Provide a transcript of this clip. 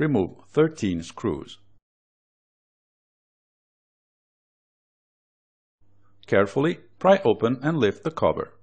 Remove 13 screws. Carefully pry open and lift the cover.